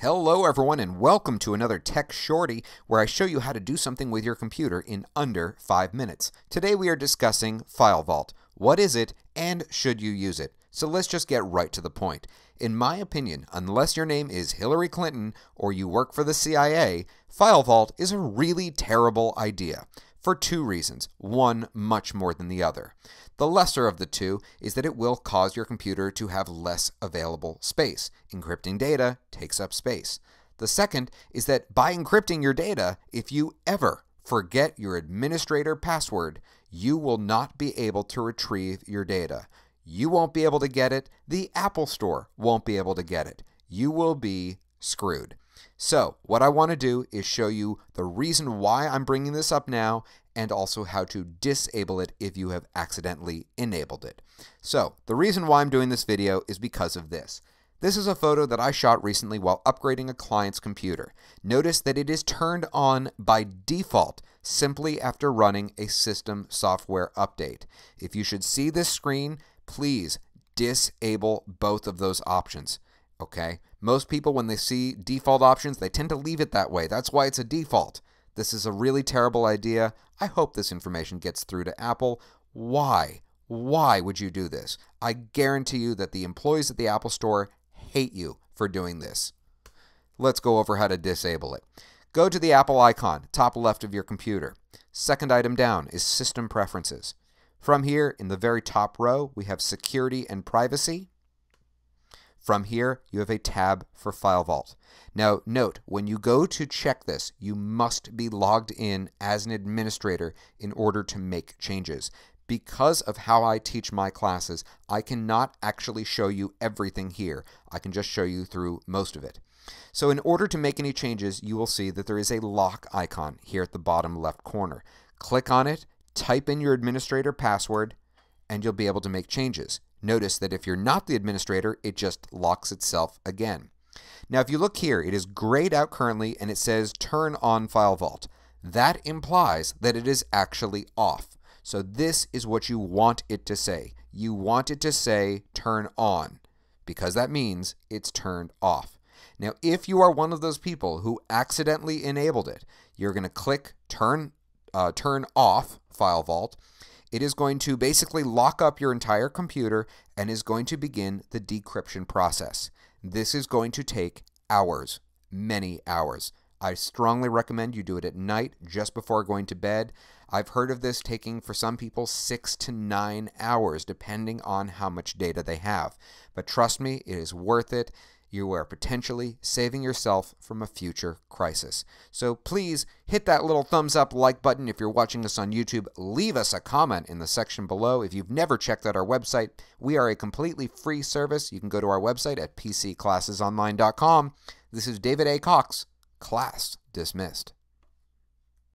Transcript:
Hello everyone and welcome to another Tech Shorty where I show you how to do something with your computer in under 5 minutes. Today we are discussing File Vault. What is it and should you use it? So let's just get right to the point. In my opinion, unless your name is Hillary Clinton or you work for the CIA, File Vault is a really terrible idea for two reasons, one much more than the other. The lesser of the two is that it will cause your computer to have less available space. Encrypting data takes up space. The second is that by encrypting your data, if you ever forget your administrator password, you will not be able to retrieve your data. You won't be able to get it. The Apple Store won't be able to get it. You will be screwed. So what I want to do is show you the reason why I'm bringing this up now and also how to disable it if you have accidentally enabled it. So the reason why I'm doing this video is because of this. This is a photo that I shot recently while upgrading a client's computer. Notice that it is turned on by default simply after running a system software update. If you should see this screen, please disable both of those options. Okay? Most people, when they see default options, they tend to leave it that way. That's why it's a default. This is a really terrible idea. I hope this information gets through to Apple. Why? Why would you do this? I guarantee you that the employees at the Apple Store hate you for doing this. Let's go over how to disable it. Go to the Apple icon, top left of your computer. Second item down is System Preferences. From here, in the very top row, we have Security and Privacy. From here, you have a tab for File Vault. Now, note, when you go to check this, you must be logged in as an administrator in order to make changes. Because of how I teach my classes, I cannot actually show you everything here. I can just show you through most of it. So in order to make any changes, you will see that there is a lock icon here at the bottom left corner. Click on it, type in your administrator password, and you'll be able to make changes. Notice that if you're not the administrator, it just locks itself again. Now, if you look here, it is grayed out currently and it says turn on File Vault. That implies that it is actually off. So this is what you want it to say. You want it to say turn on because that means it's turned off. Now, if you are one of those people who accidentally enabled it, you're going to click turn, uh, turn off File Vault it is going to basically lock up your entire computer and is going to begin the decryption process. This is going to take hours, many hours. I strongly recommend you do it at night just before going to bed. I've heard of this taking for some people six to nine hours, depending on how much data they have. But trust me, it is worth it you are potentially saving yourself from a future crisis. So please hit that little thumbs up like button if you're watching us on YouTube. Leave us a comment in the section below. If you've never checked out our website, we are a completely free service. You can go to our website at pcclassesonline.com. This is David A. Cox, class dismissed.